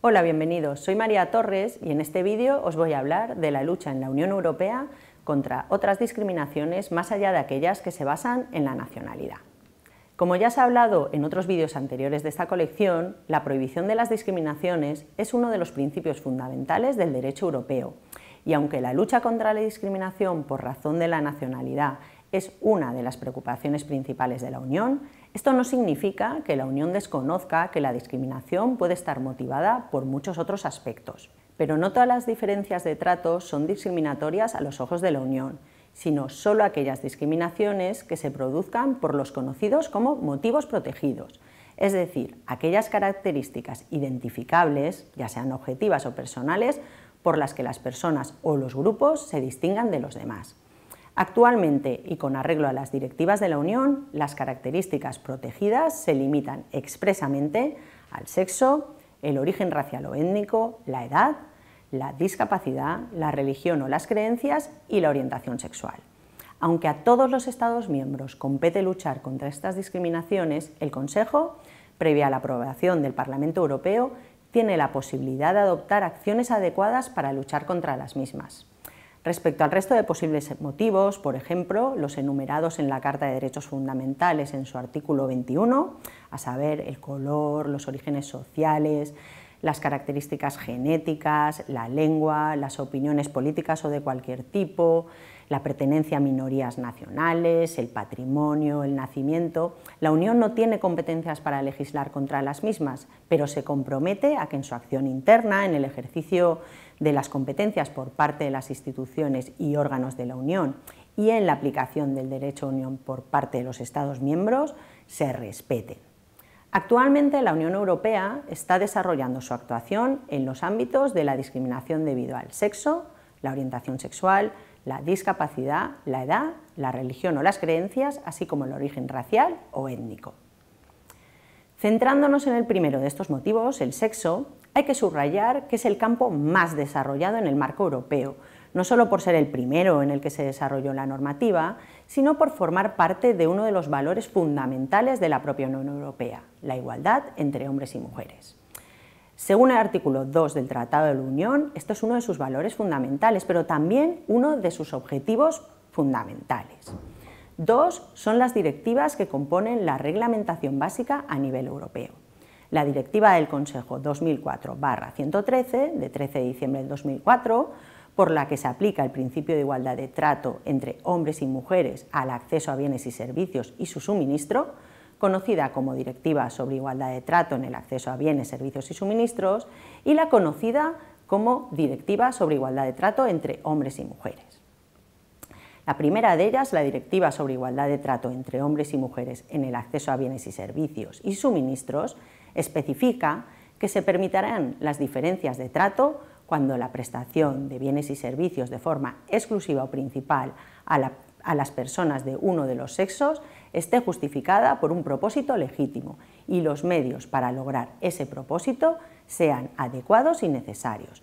Hola, bienvenidos. Soy María Torres y en este vídeo os voy a hablar de la lucha en la Unión Europea contra otras discriminaciones más allá de aquellas que se basan en la nacionalidad. Como ya se ha hablado en otros vídeos anteriores de esta colección, la prohibición de las discriminaciones es uno de los principios fundamentales del derecho europeo. Y aunque la lucha contra la discriminación por razón de la nacionalidad es una de las preocupaciones principales de la Unión, esto no significa que la Unión desconozca que la discriminación puede estar motivada por muchos otros aspectos, pero no todas las diferencias de trato son discriminatorias a los ojos de la Unión, sino solo aquellas discriminaciones que se produzcan por los conocidos como motivos protegidos, es decir, aquellas características identificables, ya sean objetivas o personales, por las que las personas o los grupos se distingan de los demás. Actualmente, y con arreglo a las directivas de la Unión, las características protegidas se limitan expresamente al sexo, el origen racial o étnico, la edad, la discapacidad, la religión o las creencias y la orientación sexual. Aunque a todos los Estados miembros compete luchar contra estas discriminaciones, el Consejo, previa a la aprobación del Parlamento Europeo, tiene la posibilidad de adoptar acciones adecuadas para luchar contra las mismas. Respecto al resto de posibles motivos, por ejemplo, los enumerados en la Carta de Derechos Fundamentales en su artículo 21, a saber, el color, los orígenes sociales, las características genéticas, la lengua, las opiniones políticas o de cualquier tipo, la pertenencia a minorías nacionales, el patrimonio, el nacimiento. La Unión no tiene competencias para legislar contra las mismas, pero se compromete a que en su acción interna, en el ejercicio de las competencias por parte de las instituciones y órganos de la Unión y en la aplicación del derecho a Unión por parte de los Estados miembros, se respeten. Actualmente la Unión Europea está desarrollando su actuación en los ámbitos de la discriminación debido al sexo, la orientación sexual, la discapacidad, la edad, la religión o las creencias, así como el origen racial o étnico. Centrándonos en el primero de estos motivos, el sexo, hay que subrayar que es el campo más desarrollado en el marco europeo, no solo por ser el primero en el que se desarrolló la normativa, sino por formar parte de uno de los valores fundamentales de la propia Unión Europea, la igualdad entre hombres y mujeres. Según el artículo 2 del Tratado de la Unión, esto es uno de sus valores fundamentales, pero también uno de sus objetivos fundamentales. Dos son las directivas que componen la reglamentación básica a nivel europeo. La Directiva del Consejo 2004-113, de 13 de diciembre de 2004, por la que se aplica el principio de igualdad de trato entre hombres y mujeres al acceso a bienes y servicios y su suministro, conocida como Directiva sobre Igualdad de Trato en el Acceso a Bienes, Servicios y Suministros, y la conocida como Directiva sobre Igualdad de Trato entre Hombres y Mujeres. La primera de ellas, la Directiva sobre Igualdad de Trato entre Hombres y Mujeres en el Acceso a Bienes y Servicios y Suministros, especifica que se permitirán las diferencias de trato cuando la prestación de bienes y servicios de forma exclusiva o principal a, las personas de uno de los sexos esté justificada por un propósito legítimo y los medios para lograr ese propósito sean adecuados y necesarios,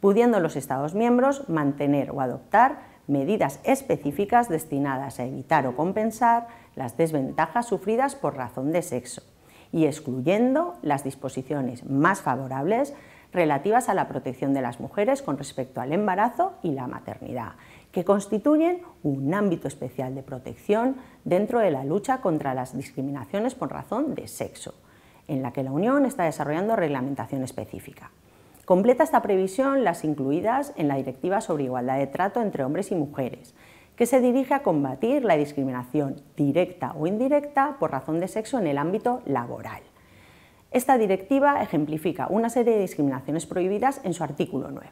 pudiendo los Estados miembros mantener o adoptar medidas específicas destinadas a evitar o compensar las desventajas sufridas por razón de sexo y excluyendo las disposiciones más favorables relativas a la protección de las mujeres con respecto al embarazo y la maternidad, que constituyen un ámbito especial de protección dentro de la lucha contra las discriminaciones por razón de sexo, en la que la Unión está desarrollando reglamentación específica. Completa esta previsión las incluidas en la Directiva sobre Igualdad de Trato entre Hombres y Mujeres, que se dirige a combatir la discriminación directa o indirecta por razón de sexo en el ámbito laboral. Esta directiva ejemplifica una serie de discriminaciones prohibidas en su artículo 9.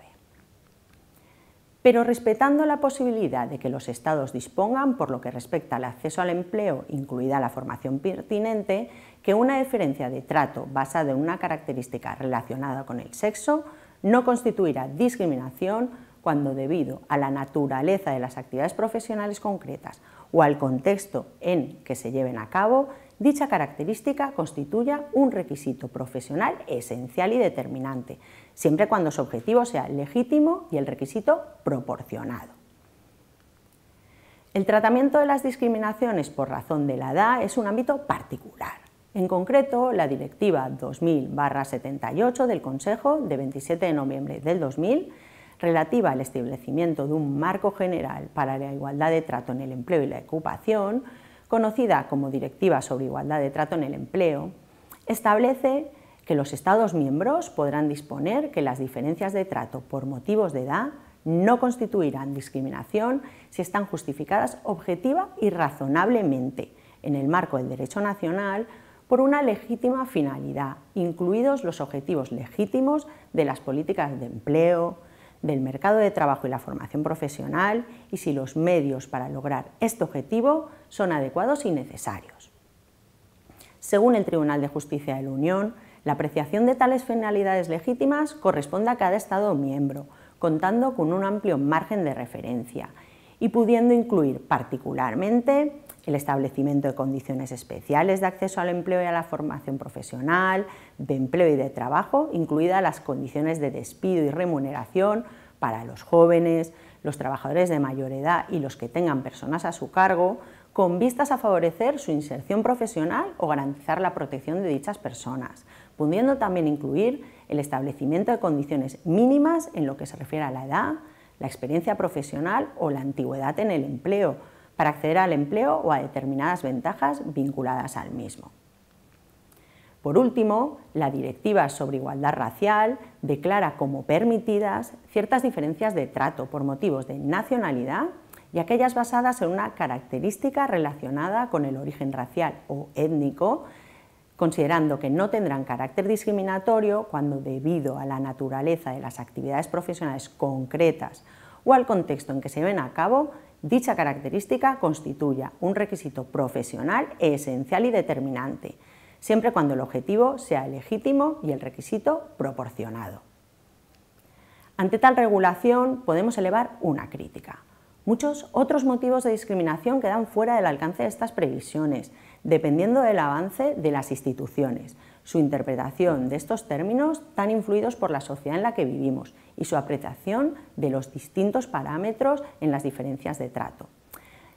Pero respetando la posibilidad de que los Estados dispongan, por lo que respecta al acceso al empleo, incluida la formación pertinente, que una diferencia de trato basada en una característica relacionada con el sexo no constituirá discriminación cuando debido a la naturaleza de las actividades profesionales concretas o al contexto en que se lleven a cabo, Dicha característica constituya un requisito profesional esencial y determinante, siempre cuando su objetivo sea legítimo y el requisito proporcionado. El tratamiento de las discriminaciones por razón de la edad es un ámbito particular. En concreto, la Directiva 2000-78 del Consejo de 27 de noviembre del 2000 relativa al establecimiento de un marco general para la igualdad de trato en el empleo y la ocupación, conocida como Directiva sobre Igualdad de Trato en el Empleo, establece que los Estados miembros podrán disponer que las diferencias de trato por motivos de edad no constituirán discriminación si están justificadas objetiva y razonablemente en el marco del derecho nacional por una legítima finalidad, incluidos los objetivos legítimos de las políticas de empleo, del mercado de trabajo y la formación profesional y si los medios para lograr este objetivo son adecuados y necesarios. Según el Tribunal de Justicia de la Unión, la apreciación de tales finalidades legítimas corresponde a cada Estado miembro, contando con un amplio margen de referencia y pudiendo incluir particularmente el establecimiento de condiciones especiales de acceso al empleo y a la formación profesional, de empleo y de trabajo, incluidas las condiciones de despido y remuneración para los jóvenes, los trabajadores de mayor edad y los que tengan personas a su cargo, con vistas a favorecer su inserción profesional o garantizar la protección de dichas personas, pudiendo también incluir el establecimiento de condiciones mínimas en lo que se refiere a la edad, la experiencia profesional o la antigüedad en el empleo, para acceder al empleo o a determinadas ventajas vinculadas al mismo. Por último, la Directiva sobre Igualdad Racial declara como permitidas ciertas diferencias de trato por motivos de nacionalidad y aquellas basadas en una característica relacionada con el origen racial o étnico, considerando que no tendrán carácter discriminatorio cuando debido a la naturaleza de las actividades profesionales concretas o al contexto en que se ven a cabo, dicha característica constituya un requisito profesional esencial y determinante, siempre cuando el objetivo sea legítimo y el requisito proporcionado. Ante tal regulación podemos elevar una crítica. Muchos otros motivos de discriminación quedan fuera del alcance de estas previsiones, dependiendo del avance de las instituciones, su interpretación de estos términos tan influidos por la sociedad en la que vivimos y su apreciación de los distintos parámetros en las diferencias de trato.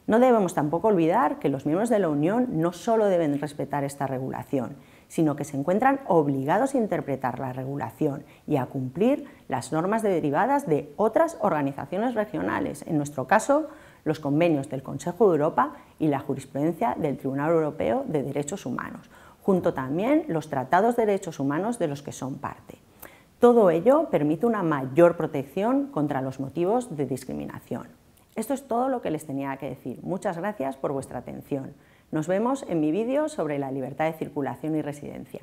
No debemos tampoco olvidar que los miembros de la Unión no solo deben respetar esta regulación, sino que se encuentran obligados a interpretar la regulación y a cumplir las normas derivadas de otras organizaciones regionales, en nuestro caso, los convenios del Consejo de Europa y la jurisprudencia del Tribunal Europeo de Derechos Humanos, junto también los tratados de derechos humanos de los que son parte. Todo ello permite una mayor protección contra los motivos de discriminación. Esto es todo lo que les tenía que decir. Muchas gracias por vuestra atención. Nos vemos en mi vídeo sobre la libertad de circulación y residencia.